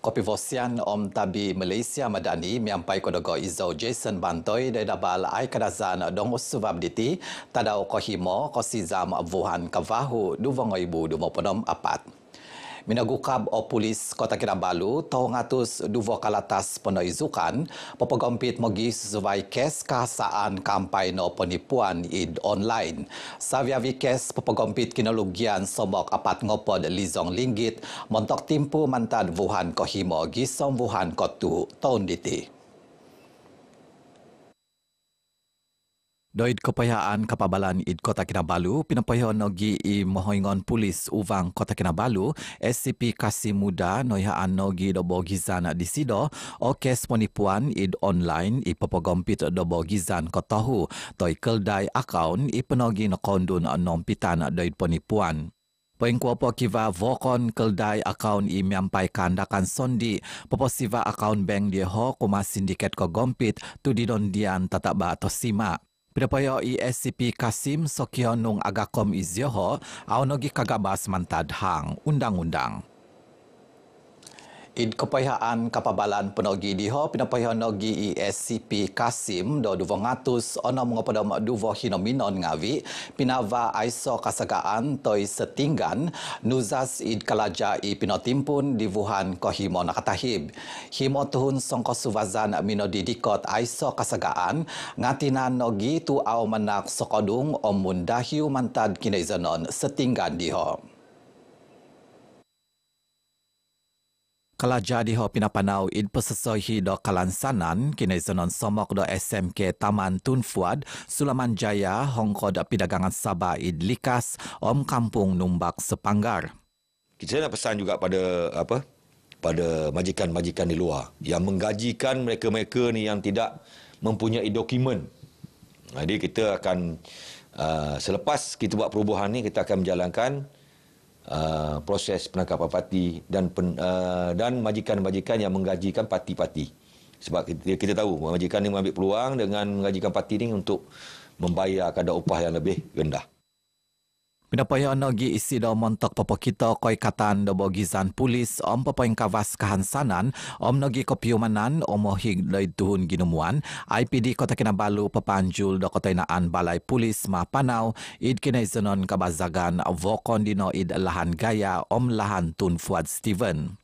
Kopi Vosian Om Tabi Malaysia Madani miampai kodogo izau Jason Bantoi dari dabal ai kadazan dong usuvab diti tadau kohimo kosizam Wuhan kavahu duvongoi bu dumoponom apat. Minagukab o Polis Kota Kinabalu, tahun atas duvo kalatas penoizukan, papagampit magi sesuai kes kasaan kampai no penipuan id online. Saviavi kes papagampit kinologian somok apat ngopod lizong linggit, montok timpu mantan Wuhan Kohimo gisong Wuhan Kotu tahun diti. Doid kepayaan kapabalan id Kota Kinabalu, pinapayon nogi i mohoingon polis uvang Kota Kinabalu, SCP Kasih Muda noyaan nogi dobo gizan di Sido, o kes ponipuan id online i popogompit dobo gizan kotohu, toy keldai akaun i penogi no kondun nompitan doid ponipuan. Poin kuapa kiva vokon keldai akaun i miampai kandakan sondi, poposiva akaun bank dia ho kuma sindiket ko gompit tu didondian tatak ba atau simak. Pidapaya ESCP Kasim Sokyo Nung Agakom Izyoho, Aonogi Kagabas Mantadhang, Undang-Undang. In kepayahan kapabalan penogi diho pinapayahan nogi ESCP Kasim do duvo ngatus ono mengopada mak duvo hinominon ngawi pinava aiso kasagaan toy setinggan nuzas id kalaja i pinotimpun di Wuhan kohimo nakatahib himo tuhun songko suwazan mino didikot aiso kasagaan ngatinan nogi tu au manak sokodung omundahiu mantad kinaizanon setinggan diho. ho. Kelaja di ho pinapanau in pesesohi do kalansanan kini zonon somok do SMK Taman Tun Fuad Sulaman Jaya Hongko do pidagangan Sabah id Likas Om Kampung Numbak Sepanggar. Kita nak pesan juga pada apa pada majikan-majikan di luar yang menggajikan mereka-mereka ni yang tidak mempunyai dokumen. Jadi kita akan uh, selepas kita buat perubahan ni kita akan menjalankan uh, proses penangkapan parti dan pen, uh, dan majikan-majikan yang menggajikan parti-parti. Sebab kita, kita tahu majikan ini mengambil peluang dengan menggajikan parti ini untuk membayar kadar upah yang lebih rendah. Pinapaya na gi isi daw montok papakita o koy katan gizan polis om o mpapayang kawas kahansanan o mnagi kopyumanan o mohig da iduhun ginumuan IPD kota kinabalu papanjul da kota inaan polis ma panau id kinaisunon kabazagan vokon dino id lahan gaya om lahan tunfuad Steven.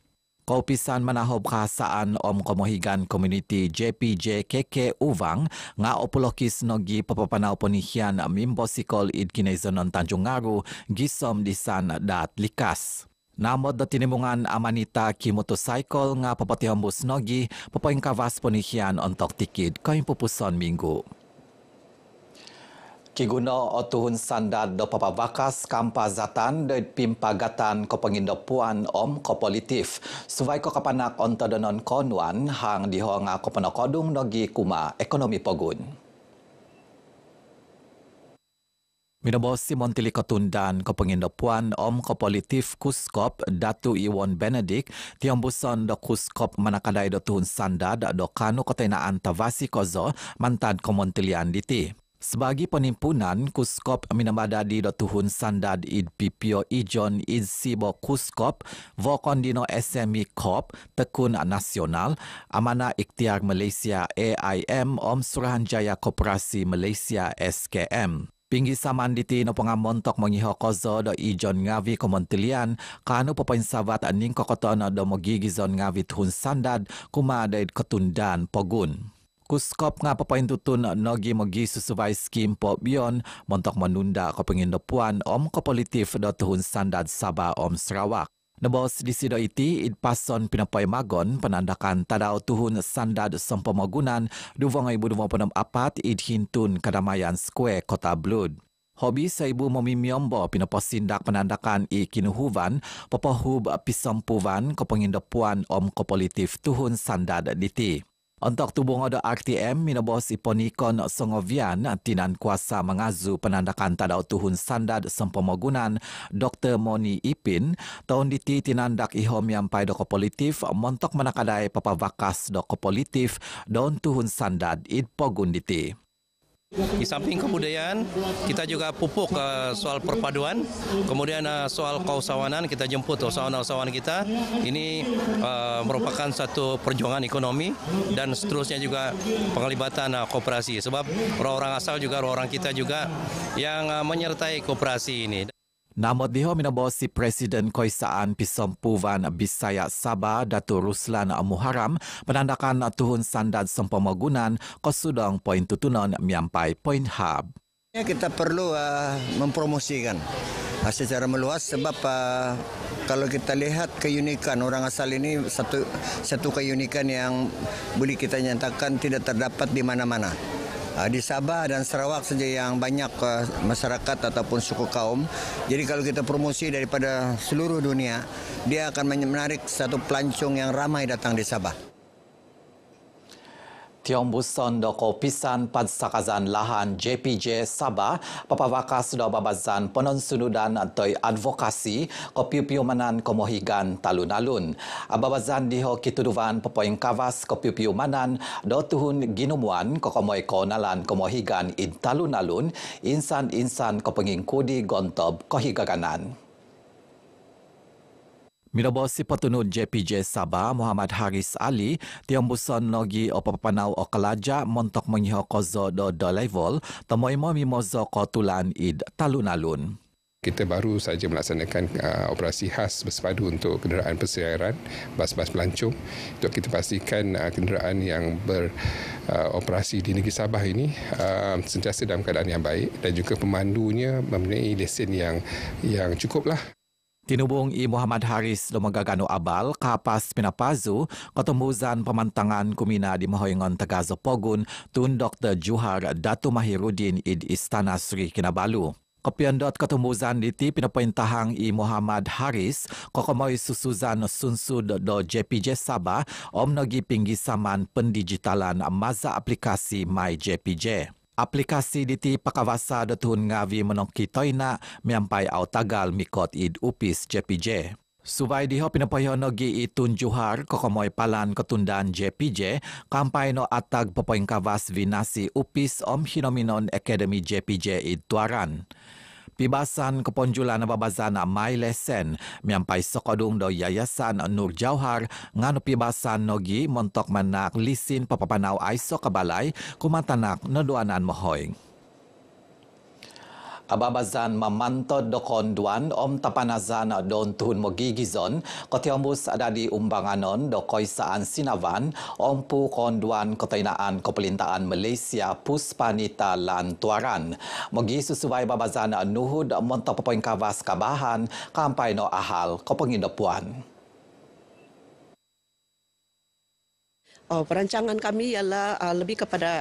Kaupisan manahob kasaan om komohigan komuniti JPJ KK Uvang nga opulokis nogi papapanaw ponihian mimbosikol idkinezon ng Tanjung Ngaru gisom disan dat likas. Namod tinimungan amanita ki motorcycle nga papatihambus nogi papoing kavas ponihian ontok tikid koin pupuson minggu. Kiguna otuhun sandat do papa bakas kampa zatan do pimpagatan ko pengindopuan om ko politif. Suwai ko kapanak onto donon konwan hang dihonga ko penokodung nogi kuma ekonomi pogun. Minobos si Montili Kotundan ko pengindopuan om ko kuskop Datu Iwon Benedict tiambuson do kuskop manakadai do tuhun sanda do kanu kotainaan tavasi kozo mantan ko Montilian diti. Sebagai penimpunan Kuskop minamadadi di Dotuhun Sandad Id Pipio Ijon Id Sibo Kuskop Vokondino SME kop Tekun Nasional Amana Ikhtiar Malaysia AIM Om suruhanjaya Koperasi Malaysia SKM. Pinggi saman di tino pengamon tok mengiho kozo do ijon ngawi komentilian kanu pepain sabat aning kokotono do mogi gizon ngavi tuhun sandad kuma ada ketundan pogun. Kuskop ngapa apa poin tutun nogi mogi susuai skim po bion montok menunda ko pengin om ko politif do tuhun sandad Sabah om serawak. Nebos di sido iti id pason pinapoy magon penandakan tadau tuhun sandad ibu sempomagunan 2024 id hintun kadamayan square kota Blud. Hobi sa ibu memimiombo pinaposindak penandakan i kinuhuvan popohub pisampuvan ko pengindepuan om kopolitif tuhun sandad diti. Untuk tubuh ada RTM, minabos iponikon songovian tinan kuasa mengazu penandakan tada tuhun sandad sempomogunan Dr. Moni Ipin tahun diti tinandak ihom yang pai doko politif montok menakadai papavakas doko politif daun tuhun sandad id pogun diti. Di samping kebudayaan, kita juga pupuk uh, soal perpaduan, kemudian uh, soal keusahawanan, kita jemput usahawan-usahawan kita. Ini uh, merupakan satu perjuangan ekonomi dan seterusnya juga penglibatan uh, kooperasi. Sebab orang-orang asal juga, orang-orang kita juga yang uh, menyertai kooperasi ini. Namun diho minabawa si Presiden Koisaan Pisompuvan Bisaya Sabah Datu Ruslan Muharam menandakan tuhun sandad sempomogunan kosudong poin tutunan miampai poin hub. Ya, kita perlu uh, mempromosikan uh, secara meluas sebab uh, kalau kita lihat keunikan orang asal ini satu satu keunikan yang boleh kita nyatakan tidak terdapat di mana-mana. Ah, di Sabah dan Sarawak saja yang banyak ah, masyarakat ataupun suku kaum. Jadi kalau kita promosi daripada seluruh dunia, dia akan menarik satu pelancong yang ramai datang di Sabah. Tiombus Sondoko Pisan Pad Sakazan Lahan JPJ Sabah Papawaka Sudah Babazan Penon Sunudan Toy Advokasi Kopiu-piu Manan Komohigan Talun-alun Ababazan Diho Kituduvan Papoyeng Kavas Kopiu-piu Manan Do Tuhun Ginumuan Kokomoy Ko Nalan Komohigan In Talun-alun Insan-insan Kopenging Kudi Gontob Kohigaganan Kohigaganan Mirabos si Patunod JPJ Sabah Muhammad Haris Ali tiang buson nogi opapanau o Kelaja montok mengiho kozo do do level temoy mo mimozo ko tulan id talunalun. Kita baru saja melaksanakan uh, operasi khas bersepadu untuk kenderaan persiaran, bas-bas pelancong untuk kita pastikan uh, kenderaan yang beroperasi uh, di negeri Sabah ini uh, sentiasa dalam keadaan yang baik dan juga pemandunya mempunyai lesen yang yang cukuplah. Tinubong i Muhammad Haris Lumagagano Abal, Kapas Pinapazu, Katumbuzan Pamantangan Kumina di Mahoyngon Tagazo Pogun, Tun Dr. Juhar Datu Mahirudin id Istana Sri Kinabalu. Kapiandot katumbuzan diti pinapointahang i Muhammad Haris, kokomoy susuzan sunsud do JPJ Sabah, om nagipinggisaman pendigitalan maza aplikasi My JPJ. Aplikasi di ti pakawasa datun ngawi menong kitoy na miampai au tagal mikot id upis JPJ. Subay di ho pinapoyo no gi itunjuhar kokomoy palan ketundan JPJ kampay no atag popoing kawas vinasi upis om hinominon Academy JPJ id tuaran pibasan keponjulan apa bazana mai lesen miampai sekodung do yayasan Nur Jauhar nganu pibasan nogi montok menak lisin papapanau aiso kebalai kumatanak neduanan mohoing. Ababazan mamanto dokon duan om tapanazan don tun mogigizon kotiombus adadi umbanganon dokoi saan sinavan om pu konduan kotainaan kopelintaan Malaysia puspanita lan tuaran mogi susuai babazan nuhud montopoin poin kavas kabahan kampai no ahal kopengindo Uh, perancangan kami ialah uh, lebih kepada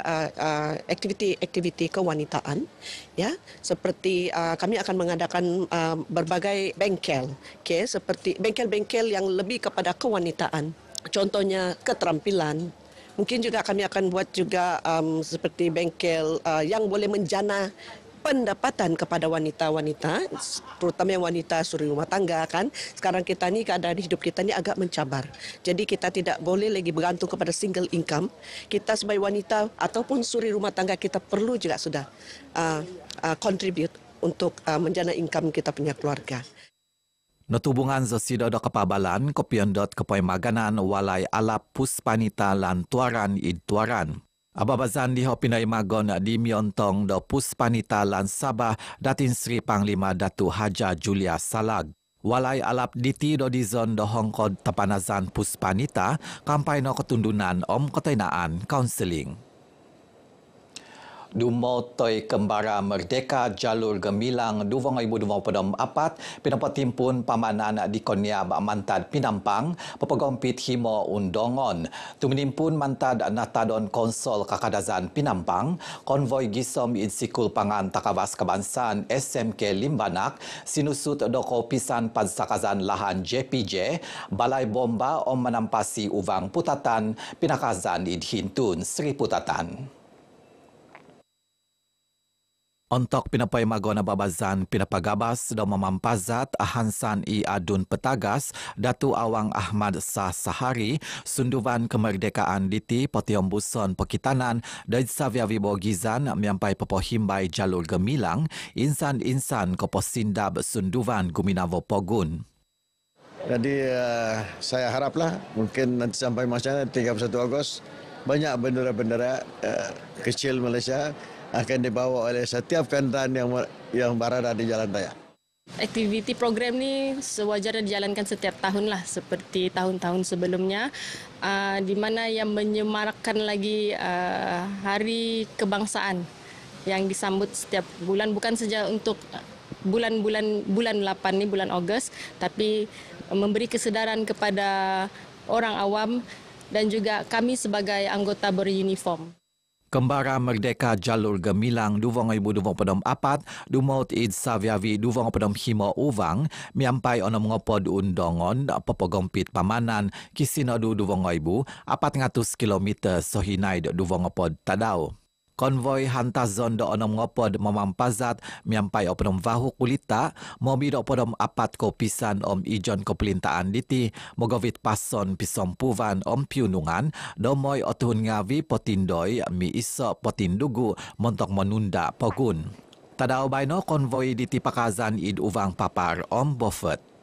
aktiviti-aktiviti uh, uh, kewanitaan ya seperti uh, kami akan mengadakan uh, berbagai bengkel okey seperti bengkel-bengkel yang lebih kepada kewanitaan contohnya keterampilan mungkin juga kami akan buat juga um, seperti bengkel uh, yang boleh menjana pendapatan kepada wanita-wanita, terutama wanita suri rumah tangga kan. Sekarang kita ni keadaan hidup kita ni agak mencabar. Jadi kita tidak boleh lagi bergantung kepada single income. Kita sebagai wanita ataupun suri rumah tangga kita perlu juga sudah uh, uh, contribute untuk uh, menjana income kita punya keluarga. Notubungan Zosido Kapabalan, Kepabalan, dot Kepoy Maganan, Walai Alap Puspanita Lantuaran Ituaran. Abah Bazan di Hopinai Magon di Miontong do Puspanita lan Sabah datin Sri Panglima Datu Haja Julia Salag. Walai alap diti do di zon do Hongkod Tapanazan Puspanita kampai no ketundunan om ketenaan counseling. Dumo toy kembara merdeka jalur gemilang 2024 pinampat timpun anak di konia ba mantad pinampang pepegompit himo undongon tuminimpun mantad natadon konsol kakadazan pinampang konvoy gisom insikul pangan takawas kabansan SMK Limbanak sinusut doko pisan pansakazan lahan JPJ balai bomba om manampasi uvang putatan pinakazan idhintun sri putatan untuk pinapoy magona babazan pinapagabas do mamampazat ahansan i adun petagas Datu Awang Ahmad Sa Sahari sunduvan kemerdekaan diti Potiom Buson Pekitanan dan Savia Vibo Gizan miampai popohimbai jalur gemilang insan-insan koposindab sunduvan Guminavo Pogun. Jadi eh, saya haraplah mungkin nanti sampai masa 31 Agos banyak bendera-bendera uh, kecil Malaysia akan dibawa oleh setiap kenderaan yang yang berada di jalan raya. Aktiviti program ni sewajarnya dijalankan setiap tahun lah seperti tahun-tahun sebelumnya uh, di mana yang menyemarakkan lagi uh, hari kebangsaan yang disambut setiap bulan bukan saja untuk bulan-bulan bulan 8 ni bulan Ogos tapi memberi kesedaran kepada orang awam dan juga kami sebagai anggota beruniform. Kembara Merdeka Jalur Gemilang 2024 Dumaut Id Savyavi 2024 Himo Uvang Miampai Ono Mengopod Undongon pepogompit Pamanan Kisinodu 2024 400 km Sohinaid 2024 Tadau. Konvoy hantar zon do onom ngopo de mamam pazat miampai opnom vahu kulita mobi do podom apat ko pisan om ijon ko pelintaan diti mogovit pason pisom puvan om piunungan do moy otuhun ngawi potindoi mi iso potindugu montok menunda pogun tadau baino konvoi diti pakazan id uvang papar om bofet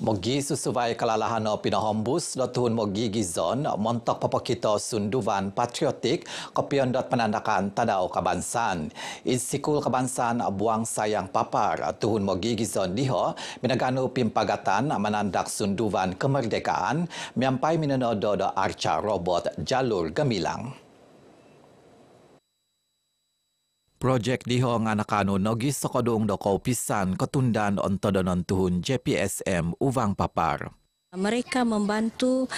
Mogi susuai kelalahan hombus datuhun mogi gizon montok papakita sunduvan patriotik kopian dot penandakan tadau kabansan. Insikul kabansan buang sayang papar tuhun mogi gizon diho minaganu pimpagatan menandak sunduvan kemerdekaan miampai minenodo arca robot jalur gemilang. Project dihong anak anu nogi sokodung dokau pisan ketundan ontodonon tuhun JPSM uvang papar. Mereka membantu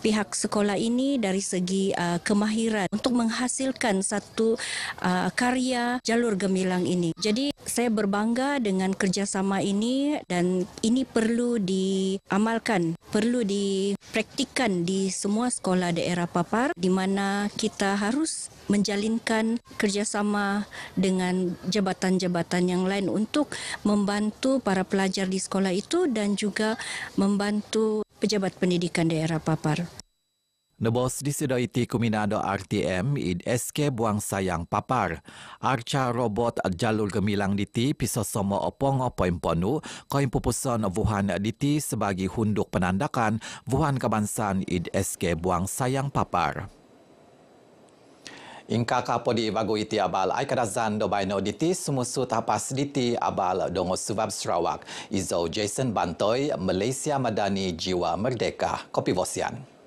pihak sekolah ini dari segi uh, kemahiran untuk menghasilkan satu uh, karya jalur gemilang ini. Jadi saya berbangga dengan kerjasama ini dan ini perlu diamalkan, perlu dipraktikan di semua sekolah daerah Papar di mana kita harus menjalinkan kerjasama dengan jabatan-jabatan yang lain untuk membantu para pelajar di sekolah itu dan juga membantu Pejabat Pendidikan Daerah Papar. Nebos di ti Kuminado RTM id SK Buang Sayang Papar. Arca robot jalur gemilang diti pisau semua opong opoim ponu koin pupusan Wuhan diti sebagai hunduk penandakan Wuhan Kebansan id SK Buang Sayang Papar. Inka kapo di bagu iti abal ai kadazan do baino diti sumusu tapas diti abal dongo subab Sarawak. Izo Jason Bantoy, Malaysia Madani Jiwa Merdeka. Kopi Bosian.